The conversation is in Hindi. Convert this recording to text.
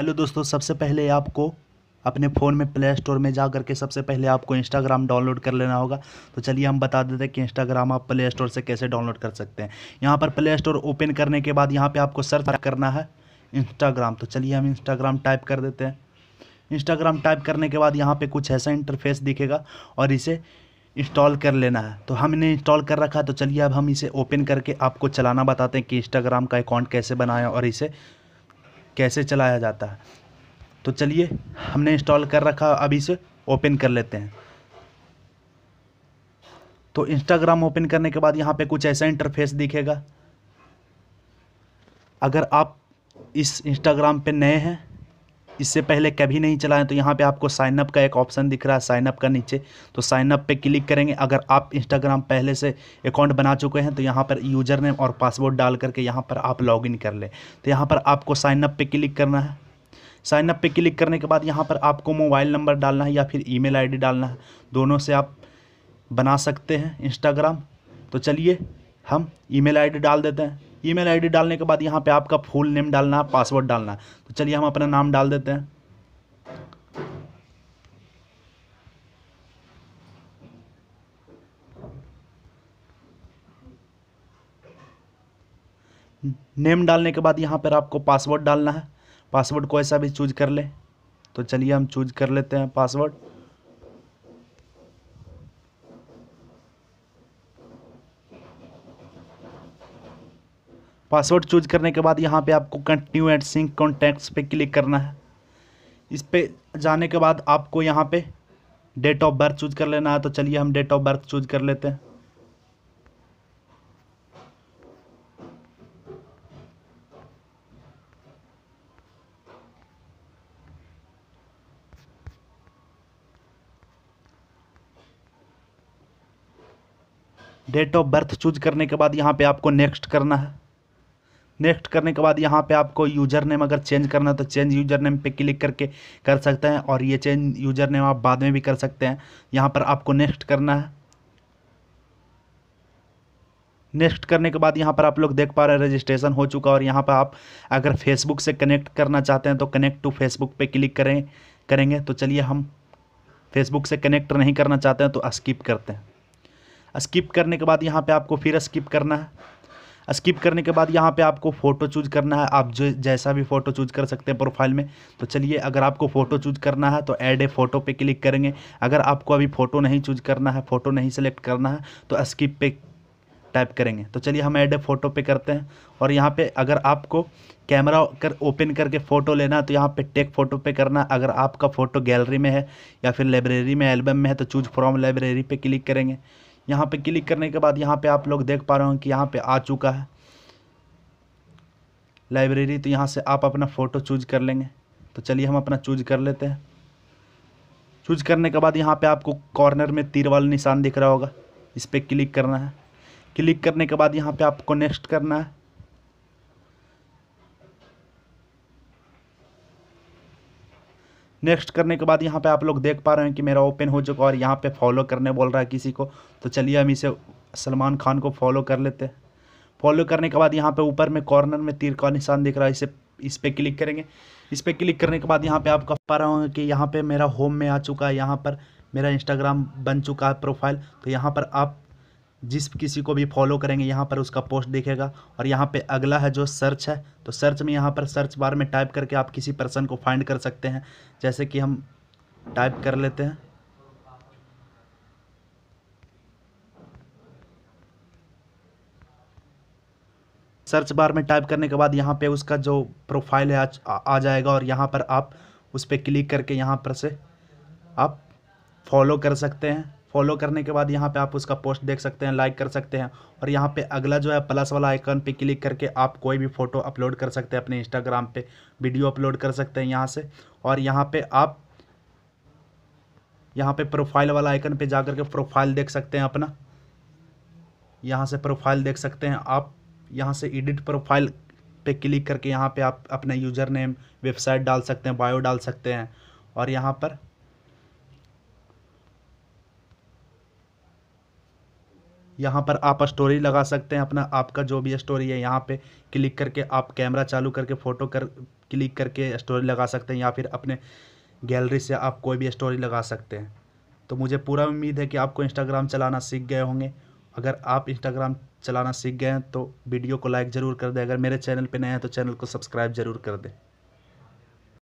हेलो दोस्तों सबसे पहले आपको अपने फ़ोन में प्ले स्टोर में जा करके सबसे पहले आपको इंस्टाग्राम डाउनलोड कर लेना होगा तो चलिए हम बता देते हैं कि इंस्टाग्राम आप प्ले स्टोर से कैसे डाउनलोड कर सकते हैं यहाँ पर प्ले स्टोर ओपन करने के बाद यहाँ पे आपको सर्च करना है इंस्टाग्राम तो चलिए हम इंस्टाग्राम टाइप कर देते हैं इंस्टाग्राम टाइप करने के बाद यहाँ पर कुछ ऐसा इंटरफेस दिखेगा और इसे इंस्टॉल कर लेना है तो हमने इंस्टॉल कर रखा है तो चलिए अब हम इसे ओपन करके आपको चलाना बताते हैं कि इंस्टाग्राम का अकाउंट कैसे बनाएं और इसे कैसे चलाया जाता है तो चलिए हमने इंस्टॉल कर रखा अभी से ओपन कर लेते हैं तो इंस्टाग्राम ओपन करने के बाद यहाँ पे कुछ ऐसा इंटरफेस दिखेगा अगर आप इस इंस्टाग्राम पे नए हैं इससे पहले कभी नहीं चलाएं तो यहाँ पे आपको साइनअप का एक ऑप्शन दिख रहा है साइनअप का नीचे तो साइनअप पे क्लिक करेंगे अगर आप इंस्टाग्राम पहले से अकाउंट बना चुके हैं तो यहाँ पर यूजर नेम और पासवर्ड डाल करके यहाँ पर आप इन कर लें तो यहाँ पर आपको साइनअप पर क्लिक करना है साइनअप पर क्लिक करने के बाद यहाँ पर आपको मोबाइल नंबर डालना है या फिर ई मेल डालना है दोनों से आप बना सकते हैं इंस्टाग्राम तो चलिए हम ईमेल आईडी डाल देते हैं ईमेल आईडी डालने के बाद यहाँ पे आपका फुल नेम डालना है पासवर्ड डालना है तो चलिए हम अपना नाम डाल देते हैं नेम डालने के बाद यहाँ पर आपको पासवर्ड डालना है पासवर्ड को ऐसा भी चूज कर ले तो चलिए हम चूज कर लेते हैं पासवर्ड पासवर्ड चूज करने के बाद यहाँ पे आपको कंटिन्यू एंड सिंक कॉन्टैक्ट्स पे क्लिक करना है इस पर जाने के बाद आपको यहाँ पे डेट ऑफ बर्थ चूज कर लेना है तो चलिए हम डेट ऑफ बर्थ चूज कर लेते हैं डेट ऑफ बर्थ चूज करने के बाद यहाँ पे आपको नेक्स्ट करना है नेक्स्ट करने के बाद यहाँ पे आपको यूजर नेम अगर चेंज करना है तो चेंज यूजर नेम पे क्लिक करके कर सकते हैं और ये चेंज यूजर नेम आप बाद में भी कर सकते हैं यहाँ पर आपको नेक्स्ट करना है नेक्स्ट करने के बाद यहाँ पर आप लोग देख पा रहे हैं रजिस्ट्रेशन हो चुका और यहाँ पर आप अगर फेसबुक से कनेक्ट करना चाहते हैं तो कनेक्ट टू फेसबुक पर क्लिक करें करेंगे तो चलिए हम फेसबुक से कनेक्ट नहीं करना चाहते हैं तो स्किप करते हैं स्किप करने के बाद यहाँ पे आपको फिर स्किप करना है स्किप करने के बाद यहाँ पे आपको फ़ोटो चूज करना है आप जो जैसा भी फ़ोटो चूज कर सकते हैं प्रोफाइल में तो चलिए अगर आपको फ़ोटो चूज करना है तो ऐड ए फ़ोटो पे क्लिक करेंगे अगर आपको अभी फ़ोटो नहीं चूज करना है फ़ोटो नहीं सेलेक्ट करना है तो स्किप पे टाइप करेंगे तो चलिए हम ऐड ए फ़ोटो पे करते हैं और यहाँ पे अगर आपको कैमरा कर ओपन करके फ़ोटो लेना है तो यहाँ पे टेक फ़ोटो पे करना अगर आपका फ़ोटो गैलरी में है या फिर लाइब्रेरी में एल्बम में है तो चूज फ्रॉम लाइब्रेरी पे क्लिक करेंगे यहाँ पे क्लिक करने के बाद यहाँ पे आप लोग देख पा रहे हो कि यहाँ पे आ चुका है लाइब्रेरी तो यहाँ से आप अपना फ़ोटो चूज कर लेंगे तो चलिए हम अपना चूज कर लेते हैं चूज करने के बाद यहाँ पे आपको कॉर्नर में तीर वाला निशान दिख रहा होगा इस पर क्लिक करना है क्लिक करने के बाद यहाँ पे आपको नेक्स्ट करना है नेक्स्ट करने के बाद यहाँ पे आप लोग देख पा रहे हैं कि मेरा ओपन हो चुका और यहाँ पे फॉलो करने बोल रहा है किसी को तो चलिए हम इसे सलमान खान को फॉलो कर लेते हैं फॉलो करने के बाद यहाँ पे ऊपर में कॉर्नर में तीर का निशान दिख रहा है इसे इस पर क्लिक करेंगे इस पर क्लिक करने के बाद यहाँ पर आप कह पा रहे होंगे कि यहाँ पर मेरा होम में आ चुका है यहाँ पर मेरा इंस्टाग्राम बन चुका है प्रोफाइल तो यहाँ पर आप जिस किसी को भी फॉलो करेंगे यहाँ पर उसका पोस्ट दिखेगा और यहाँ पे अगला है जो सर्च है तो सर्च में यहाँ पर सर्च बार में टाइप करके आप किसी पर्सन को फाइंड कर सकते हैं जैसे कि हम टाइप कर लेते हैं सर्च बार में टाइप करने के बाद यहाँ पे उसका जो प्रोफाइल है आ, आ जाएगा और यहाँ पर आप उस पर क्लिक करके यहाँ पर से आप फॉलो कर सकते हैं फॉलो करने के बाद यहाँ पे आप उसका पोस्ट देख सकते हैं लाइक कर सकते हैं और यहाँ पे अगला जो है प्लस वाला आइकन पे क्लिक करके आप कोई भी फ़ोटो अपलोड कर सकते हैं अपने इंस्टाग्राम पे वीडियो अपलोड कर सकते हैं यहाँ से और यहाँ पे आप यहाँ पे प्रोफाइल वाला आइकन पे जाकर के प्रोफाइल देख सकते हैं अपना यहाँ से प्रोफाइल देख सकते हैं आप यहाँ से एडिट प्रोफाइल पर क्लिक करके यहाँ पर आप अपना यूज़र नेम वेबसाइट डाल सकते हैं बायो डाल सकते हैं और यहाँ पर यहाँ पर आप स्टोरी लगा सकते हैं अपना आपका जो भी स्टोरी है यहाँ पे क्लिक करके आप कैमरा चालू करके फ़ोटो कर क्लिक करके स्टोरी लगा सकते हैं या फिर अपने गैलरी से आप कोई भी स्टोरी लगा सकते हैं तो मुझे पूरा उम्मीद है कि आपको इंस्टाग्राम चलाना सीख गए होंगे अगर आप इंस्टाग्राम चलाना सीख गए हैं तो वीडियो को लाइक ज़रूर कर दें अगर मेरे चैनल पर नए हैं तो चैनल को सब्सक्राइब ज़रूर कर दें